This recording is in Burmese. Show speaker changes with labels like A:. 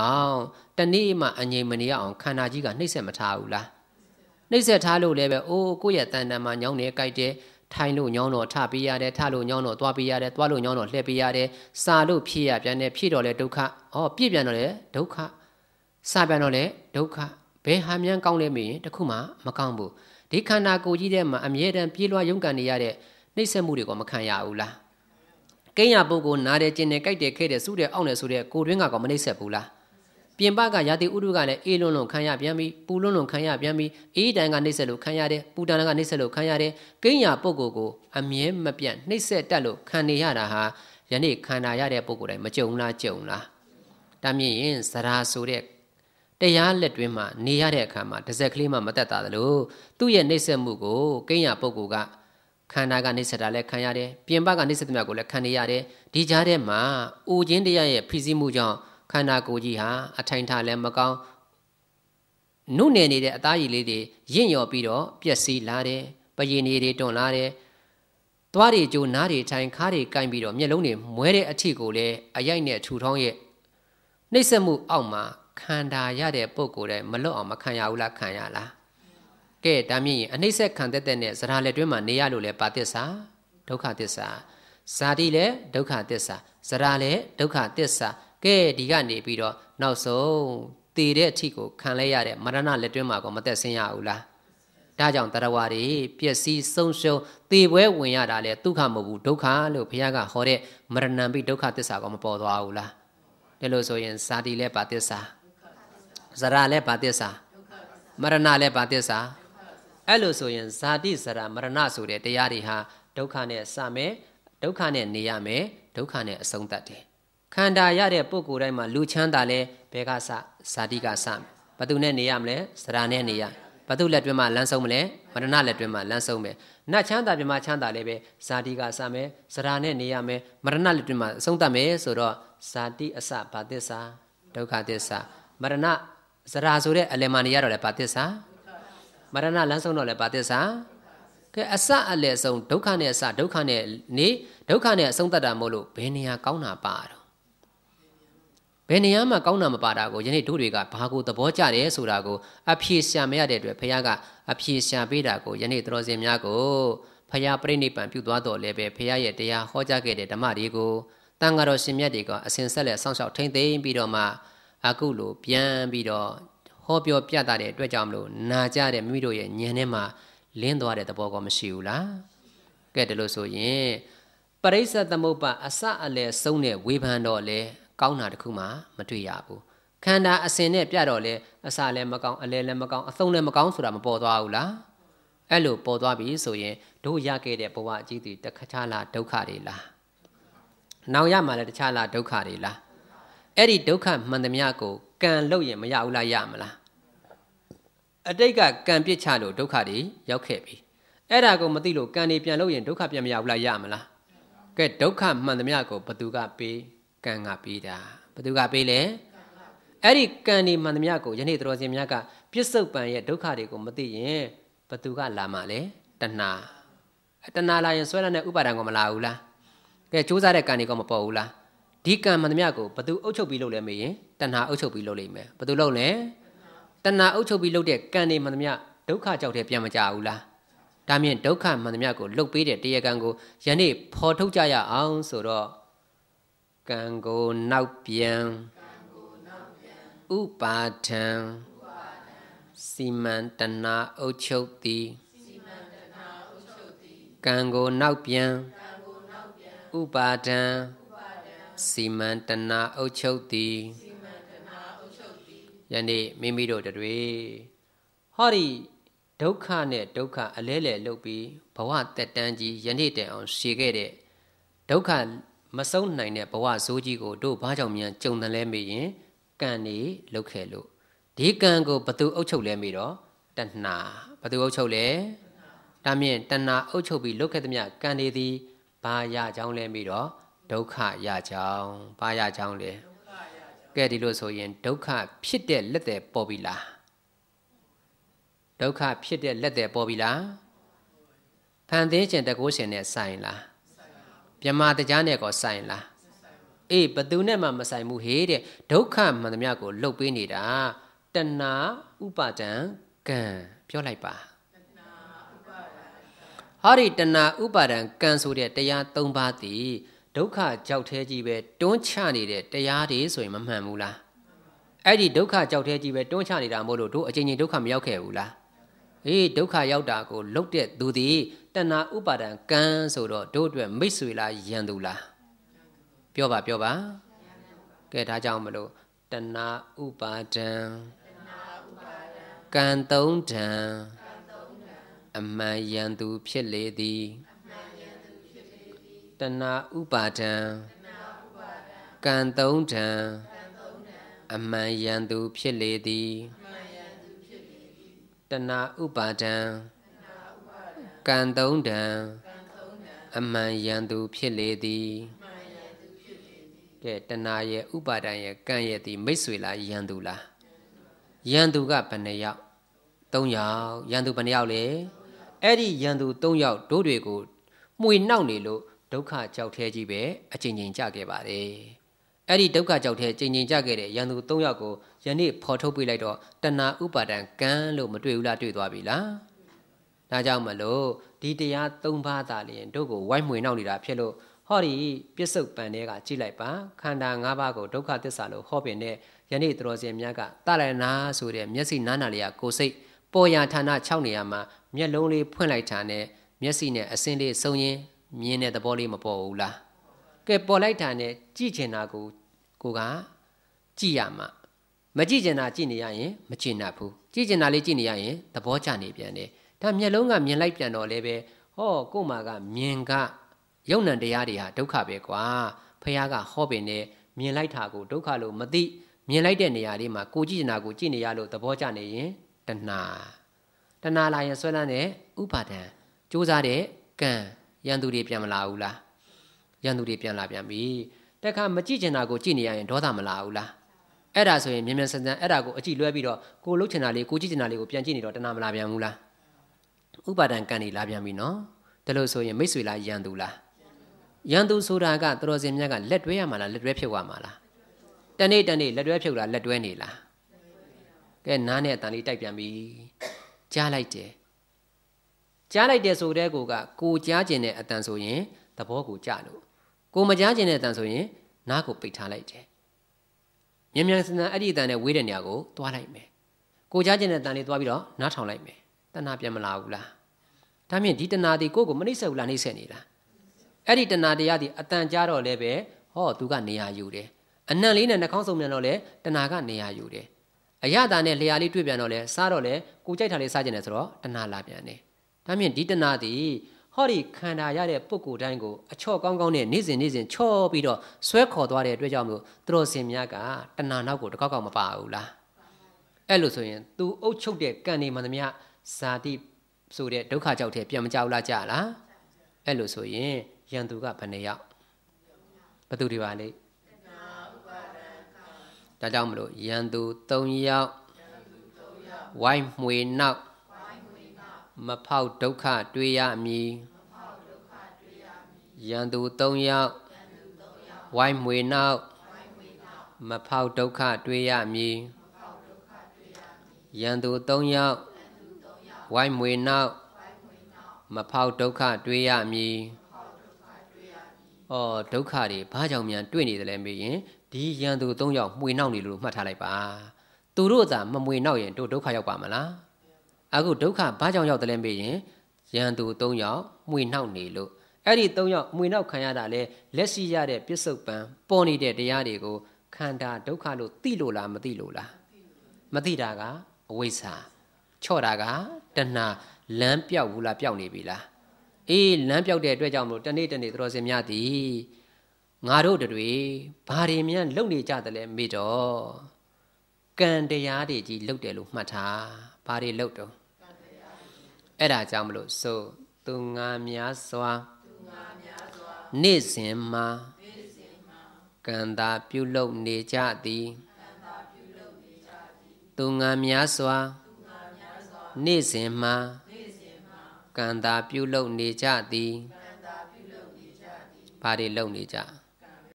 A: အောင်တနေ့မှအငြိမ်မနေရအောင်ခန္ဓာကြီးကနှိပ်စက်မထားဘူးလားနှိပ်စက်ထားလို့လည်းပဲအိုးကိုယ့်ရဲ့တန်တန်မှာညောင်းနေကြိုက်တယ်ထိုင်လို့ညောင်းတော့ထပေးရတယ်ထလို့ညောင်းတော့သွားပေးရတယ်သွားလို့ညောင်းတော့လှည့်ပေးရတယ်စာလို့ဖြည့်ရပြန်တယ်ဖြည့်တော့လဲဒုက္ခဩပြည့်ပြန်တော့လဲဒုက္ခစာပြန်တော့လဲဒုက္ခဘယ်ဟာမြန်ကောင်းလဲမေးရင်တခုမှမကောင်းဘူးဒီခန္ဓာကိုယ်ကြီးထဲမှာအမြဲတမ်းပြေးလွှားရုန်းကန်နေရတဲ့နှိပ်စက်မှုတွေကမခံရဘူးလားကိန်းရပုဂ္ဂိုလ်နားတယ်ကျင်တယ်ကြိုက်တယ်ခဲတယ်စုတယ်အောင့်တယ်ဆိုတဲ့ကိုယ်တွင်းကကောမနှိပ်စက်ဘူးလားပြင်ပကရာသီဥတုကလည်းအေးလွန်းလွန်းခံရပြန်ပြီးပူလွန်းလွန်းခံရပြန်ပြီးအေးတန်ကနှိမ့်ဆက်လို့ခံရတယ်ပူတန်ကနှိမ့်ဆက်လို့ခံရတယ်ကိညာပုဂ္ဂိုလ်ကိုအမြဲမပြတ်နှိမ့်ဆက်တတ်လို့ခံနေရတာဟာယနေ့ခန္ဓာရတဲ့ပုဂ္ဂိုလ်တိုင်းမကြုံလားကြုံလားဒါမြင်ရင်ဇရာဆိုတဲ့တရားလက်တွင်းမှာနေရတဲ့အခါမှာတစ်ဆက်ကလေးမှမတက်တာသလိုသူ့ရဲ့နှိမ့်ဆက်မှုကိုကိညာပုဂ္ဂိုလ်ကခန္ဓာကနှိစ္စတာလည်းခံရတယ်ပြင်ပကနှိစ္စတမြကိုလည်းခံနေရတယ်ဒီကြားထဲမှာအိုခြင်းတရားရဲ့ဖိစီးမှုကြောင့်ခန္ဓာကိုယ်ကြီးဟာအထိုင်ထလည်းမကောင်းနုနယ်နေတဲ့အသားရည်လေးတွေရင့်ရော်ပြီးတော့ပျက်စီးလာတယ်ပရင်နေတွေတွန့်လာတယ်သွားတွေကြိုးနားတွေထိုင်ခါတွေကင်ပြီးတော့မျက်လုံးတွေမွဲတဲ့အထီကိုလည်းအရိုက်နဲ့ထူထောင်းရဲ့နှိမ့်ဆက်မှု အောက်မှာခန္ဓာရတဲ့ပုံကိုယ်တည်းမလွတ်အောင်မခံရဘူးလားခံရလားကဲဒါမြင်ရင်အနှိမ့်ဆက်ခံတတ်တဲ့နဲ့ဇရာလက်တွင်းမှာနေရလို့လဲပါတစ္ဆာဒုက္ခတစ္ဆာဇာတိလည်းဒုက္ခတစ္ဆာဇရာလည်းဒုက္ခတစ္ဆာကဲဒီကနေပြီးတော့နောက်ဆုံးတည်တဲ့အထိကိုခံလဲရတဲ့မရဏလက်တွင်းမှာကောမသက်ဆင်းရဘူးလားဒါကြောင့်တရဝါတွေပျက်စီးဆုံးရှုံးသေပွဲဝင်ရတာလေဒုက္ခမဟုတ်ဘူးဒုက္ခလို့ဘုရားကဟောတဲ့မရဏံပိဒုက္ခသစ္စာကောမပေါ်သွားဘူးလားဒါလို့ဆိုရင်ဇာတိလည်းပါသစ္စာဇရာလည်းပါသစ္စာမရဏလည်းပါသစ္စာအဲ့လိုဆိုရင်ဇာတိဇရာမရဏဆိုတဲ့တရားတွေဟာဒုက္ခနဲ့စမယ်ဒုက္ခနဲ့နေရမယ်ဒုက္ခနဲ့အဆုံးသတ်တယ်ခန္ဓာရတဲ့ပုဂ္ဂိုလ်တိုင်းမှာလူချမ်းသာလဲဘယ်ကစဇာတိကစဘသူနဲ့နေရမလဲစရာနဲ့နေရဘသူလက်တွင်မှာလမ်းဆုံးမလဲမရဏလက်တွင်မှာလမ်းဆုံးမယ်နတ်ချမ်းသာပြမချမ်းသာလဲပဲဇာတိကစမယ်စရာနဲ့နေရမယ်မရဏလက်တွင်မှာအဆုံးသတ်မယ်ဆိုတော့ဇာတိအစဘာသစ္စာဒုက္ခသစ္စာမရဏစရာဆိုတဲ့အလယ်မှာနေရတော့လဲဘာသစ္စာမရဏလမ်းဆုံးတော့လဲဘာသစ္စာကဲအစအလယ်ဆုံးဒုက္ခနဲ့အစဒုက္ခနဲ့နေဒုက္ခနဲ့အဆုံးသတ်တာမို့လို့ဘယ်နေရာကောင်းတာပါတော့ဘယ်နေရာမှာကောင်းတာမပါတာကိုယနေ့တို့တွေကဘာကိုသဘောကျတယ်ဆိုတာကိုအဖြေရှာမရတဲ့အတွက်ဖခင်ကအဖြေရှာပေးတာကိုယနေ့တော်စင်များကိုဖခင်ပြိဋိဘံပြုသွားတော်လဲပဲဖခင်ရဲ့တရားဟောကြားခဲ့တဲ့ဓမ္မတွေကိုတန်ဃာတော်ရှင်မြတ်တွေကအစဉ်ဆက်လက်စောင့်ရှောက်ထိန်းသိမ်းပြီးတော့မှအခုလိုပြန်ပြီးတော့ဟောပြောပြတာတဲ့အတွက်ကြောင့်မလို့နာကြတဲ့မိမိတို့ရဲ့ဉာဏ်ထဲမှာလင်းသွားတဲ့သဘောကမရှိဘူးလားကဲဒါလို့ဆိုရင်ပရိစ္ဆသမုပ္ပါအစအလယ်ဆုံးတဲ့ဝေဖန်တော်လဲကောင်းတာတခုမှမတွေ့ရဘူးခန္ဓာအစင်နဲ့ပြတော့လဲအစာလည်းမကောင်းအလဲလည်းမကောင်းအသုံးလည်းမကောင်းဆိုတာမပေါ်သွားဘူးလားအဲ့လိုပေါ်သွားပြီဆိုရင် တို့ရခဲ့တဲ့ဘဝအကြီးတွေတခါချလာဒုက္ခတွေလားနောင်ရမှာလည်းတခြားလားဒုက္ခတွေလားအဲ့ဒီဒုက္ခမှန်သမျှကိုကံလို့ရင်မရဘူးလားရမလားအတိတ်ကကံပြစ်ချလို့ဒုက္ခတွေရောက်ခဲ့ပြီအဲ့ဒါကိုမသိလို့ကံတွေပြန်လို့ရင်ဒုက္ခပြန်မရဘူးလားရမလားကဲဒုက္ခမှန်သမျှကိုဘသူကပေးကံကပေးတာဘသူကပေးလဲအဲ့ဒီကံဒီမှန်သမျှကိုယနေ့တော်စင်များကပြစ္ဆုတ်ပံရဲ့ဒုက္ခတွေကိုမသိရင်ဘသူကလာမှလဲတဏှာတဏှာလာရင်ဆွဲလာတဲ့ဥပါဒံကမလာဘူးလားကဲစူးစမ်းတဲ့ကံတွေကမပေါ်ဘူးလားဒီကံမှန်သမျှကိုဘသူအုပ်ချုပ်ပြီးလုပ်လဲမေးရင်တဏှာအုပ်ချုပ်ပြီးလုပ်လိမ့်မယ်ဘသူလုပ်လဲတဏှာအုပ်ချုပ်ပြီးလုပ်တဲ့ကံတွေမှန်သမျှဒုက္ခကြောက်တဲ့ပြန်မကြဘူးလားဒါမြင်ဒုက္ခမှန်သမျှကိုလှုပ်ပေးတဲ့တရားကံကိုယနေ့ဖော်ထုတ်ကြရအောင်ဆိုတော့ကံကိုနောက်ပြန်ဥပါထံစီမံတနာအုပ်ချုပ်သည်ကံကိုနောက်ပြန်ဥပါဒံစီမံတနာအုပ်ချုပ်သည်ယနေ့မိမိတို့တွေဟောဒီဒုက္ခနဲ့ဒုက္ခအလဲလဲလုပ်ပြီးဘဝတက်တန်းကြီးယနေ့တန်အောင် ရှည်ခဲ့တဲ့ဒုက္ခမဆုံးနိုင်တဲ့ဘဝဇိုးကြီးကိုတို့ဘာကြောင့်မြန်ကြုံတယ်လဲမေးရင်ကံနေလုတ်ခဲ့လို့ဒီကံကိုဘသူအုပ်ချုပ်လဲမေးတော့တဏှာဘသူအုပ်ချုပ်လဲဒါမြင်တဏှာအုပ်ချုပ်ပြီးလုတ်ခဲ့သမျှကံနေသည်ဘာရကြောင်းလဲမေးတော့ဒုက္ခရကြောင်းဘာရကြောင်းလဲကဲဒီလိုဆိုရင်ဒုက္ခဖြစ်တဲ့လက်တယ်ပေါ်ပြီလားဒုက္ခဖြစ်တဲ့လက်တယ်ပေါ်ပြီလားဖန်သေးခြင်းတကိုးရှင်နဲ့ဆိုင်လားမြမတရားနဲ့ကောဆိုင်လားအေးဘသူနဲ့မှမဆိုင်ဘူးဟေးတဲ့ဒုက္ခမှန်သမျှကိုလှုပ်ပေးနေတာတဏှာဥပါဒံကံပြောလိုက်ပါဟောဒီတဏှာဥပါဒံကံဆိုတဲ့တရား၃ပါးသည်ဒုက္ခကြောက်သေးကြီးပဲတွန်းချနေတဲ့တရားတွေဆိုရင်မမှန်ဘူးလားအဲ့ဒီဒုက္ခကြောက်သေးကြီးပဲတွန်းချနေတာမို့လို့တို့အချိန်ချင်းဒုက္ခမရောက်ခဲ့ဘူးလားအေးဒုက္ခရောက်တာကိုလုတ်တဲ့သူသည်တဏှာဥပါဒံကံဆိုတော့တို့အတွက်မိတ်ဆွေလားယံသူလားပြောပါပြောပါကဲဒါကြောင့်မလို့တဏှာဥပါဒံကံသုံးဒံအမှန်ယံသူဖြစ်လေသည်တဏှာဥပါဒံကံသုံးဒံအမှန်ယံသူဖြစ်လေသည်တဏဥပါဒံကံသုံးတံအမှန်ယံသူဖြစ်လေသည်ကဲတဏရဲ့ဥပါဒံရဲ့ကံရဲ့ဒီမိတ်ဆွေလားယံသူလားယံသူကဘယ်နှယောက်၃ယောက်ယံသူဘယ်နှယောက်လဲအဲ့ဒီယံသူ၃ယောက်တို့တွေကိုမှုေနှောက်နေလို့ဒုက္ခကြောက်သေးကြီးပဲအချိန်ချင်းကြခဲ့ပါတယ်အဲ့ဒီဒုက္ခကြောက်တဲ့ချိန်ချိန်ကြခဲ့တဲ့ရန်သူ၃ယောက်ကိုယနေ့ဖော်ထုတ်ပြလိုက်တော့တဏှာဥပါဒံကံလို့မတွေ့ဘူးလားတွေ့သွားပြီလားဒါကြောင့်မလို့ဒီတရား၃ပါးသာလျင်တို့ကိုဝိုင်းမှွေနှောက်နေတာဖြစ်လို့ဟောဒီပြစ္ဆုတ်ပံတွေကကြည့်လိုက်ပါခန္ဓာ၅ပါးကိုဒုက္ခသစ္စာလို့ဟောပင်တဲ့ယနေ့တော်စင်မြတ်ကတရဏာဆိုတဲ့မျက်စိနားနာလျာကိုစိတ်ပေါ်ရာဌာန6နေရာမှာမျက်လုံးလေးဖွင့်လိုက်တာနဲ့မျက်စိနဲ့အစင်းလေးစုံရင်မြင်တဲ့သဘောလေးမပေါ်ဘူးလားကဲပေါ်လိုက်တာနဲ့ကြည့်ချင်တာကိုကိုကကြည်ရမှာမကြည့်ကျင်တာကြည့်နေရရင် မကျေနပ်ဘူးကြည့်ကျင်တာလေးကြည့်နေရရင်သဘောကျနေပြန်တယ်ဒါမျက်လုံးကမြင်လိုက်ပြန်တော့လည်းပဲဟောကို့မှာကမြင်ကယုံ nant တရားတွေဟာဒုက္ခပဲကွာဖះကဟောပင်နဲ့မြင်လိုက်တာကိုဒုက္ခလို့မသိမြင်လိုက်တဲ့နေရာလေးမှာကိုကြည့်ကျင်တာကိုကြည့်နေရလို့သဘောကျနေရင်တဏှာတဏှာလာရင်ဆွဲလန်းတဲ့ဥပါဒံစူးစားတဲ့ကံရန်သူတွေပြန်မလာဘူးလားရန်သူတွေပြန်လာပြန်ပြီတခါမကြည့်ချင်တာကိုကြည့်နေရရင်ဒေါသမလာဘူးလားအဲ့ဒါဆိုရင်မြန်မြန်ဆန်ဆန်အဲ့ဒါကိုအကြည့်လွဲပြီးတော့ကိုလှုပ်ချင်တာလေးကိုကြည့်ချင်တာလေးကိုပြန်ကြည့်နေတော့တဏမလာပြန်ဘူးလားဥပါဒံကံနေလာပြန်ပြီနော်ဒါလို့ဆိုရင်မိတ်ဆွေလားယန္တူလားယန္တူဆိုတာကတတော်စင်မြတ်ကလက်တွဲရမှာလားလက်တွဲဖြုတ်ရမှာလားတနေ့တနေ့လက်တွဲဖြုတ်လားလက်တွဲနေလားကဲနားနဲ့အတန်လေးတိုက်ပြန်ပြီ ကြားလိုက်တယ်ကြားလိုက်တယ်ဆိုတဲ့ကိုကကိုကြားကျင်တဲ့အတန်ဆိုရင်သဘောကိုကြလို့ကိုမကြားခြင်းတဲ့အတန်ဆိုရင်နားကိုပိတ်ထားလိုက်တယ်။မြန်မြန်ဆန်ဆန်အဲ့ဒီအတန်နဲ့ဝေးတဲ့နေရာကိုသွားလိုက်မယ်။ကိုကြားခြင်းတဲ့အတန်လေးသွားပြီးတော့နားထောင်လိုက်မယ်။တဏှာပြန်မလာဘူးလား။ဒါမြင်ဒီတဏှာဒီကိုကိုမနှိမ့်ဆက်ဘူးလားနှိမ့်ဆက်နေလား။အဲ့ဒီတဏှာတရားဒီအတန်ကြားတော့လည်းပဲဟောသူကနေရာယူတယ်။အနံ့လေးနဲ့နှာခေါင်းစုံမြန်တော့လည်းတဏှာကနေရာယူတယ်။အရသာနဲ့လျာလေးတွေ့ပြန်တော့လဲစားတော့လဲကိုကြိုက်တာလေးစားကျင်တယ်ဆိုတော့တဏှာလာပြန်တယ်။ဒါမြင်ဒီတဏှာဒီဟောဒီခန္ဓာရတဲ့ပုဂ္ဂိုလ်တိုင်းကိုအချော့ကောင်းကောင်းနဲ့နေ့စဉ်နေ့စဉ်ချော့ပြီးတော့ဆွဲခေါ်သွားတဲ့အတွက်ကြောင့်မို့သူတော်စင်များကတဏှာနောက်ကိုတကောက်ကောက်မပါဘူးလားအဲ့လိုဆိုရင် तू အုပ်ချုပ်တဲ့ကံနေမှန်သမျှဇာတိဆိုတဲ့ဒုက္ခကြောက်တဲ့ပြန်မကြောက်လားကြလားအဲ့လိုဆိုရင်ယန္တူကဘယ်နှယောက်ဘသူတွေပါလဲဒါကြောင့်မလို့ယန္တူ၃ယောက်ဝိုင်းမှွေနောက်မဖောက်ဒုက္ခတွေ့ရမည်ရန်သူ၃ယောက်ဝိုင်းမွေနောက်မဖောက်ဒုက္ခတွေ့ရမည်ရန်သူ၃ယောက်ဝိုင်းမွေနောက်မဖောက်ဒုက္ခတွေ့ရမည်ဩဒုက္ခတွေဘာကြောင့်များတွေ့နေတယ်လဲမေးရင်ဒီရန်သူ၃ယောက်မှွေနောက်နေလို့မှတ်ထားလိုက်ပါသူတို့သာမမွေနောက်ရင်တို့ဒုက္ခရောက်ပါမလားအခုဒုက္ခဘာကြောင့်ရောက်တယ်လဲမေးရင်ရန်သူ၃ယောက်မှွေနှောက်နေလို့အဲ့ဒီ၃ယောက်မှွေနှောက်ခံရတာလဲလက်ရှိရတဲ့ပြစ္ဆုတ်ပံပေါ်နေတဲ့တရားတွေကိုခန္ဓာဒုက္ခလို့သိလို့လားမသိလို့လားမသိတာကအဝိဇ္ဇာချော့တာကတဏှာလမ်းပြောက်ဘူးလားပြောက်နေပြီလားအေးလမ်းပြောက်တဲ့အတွက်ကြောင့်မလို့တနေ့တနေ့သတော်စင်များသည်ငါတို့တွေဘာတွေမြန်လုံနေကြတယ်လဲမေးတော့ကံတရားတွေကြီးလုံတယ်လို့မှတ်ထားဘာတွေလုံတော့အဲ့ဒါကြောင့်မလို့ဆိုသူငါများစွာသူငါများစွာနေ့စဉ်မှာနေ့စဉ်မှာကံတာပြုလုပ်နေကြသည်ကံတာပြုလုပ်နေကြသည်သူငါများစွာသူငါများစွာနေ့စဉ်မှာနေ့စဉ်မှာကံတာပြုလုပ်နေကြသည်ကံတာပြုလုပ်နေကြသည်ဘာတွေလုပ်နေကြလဲ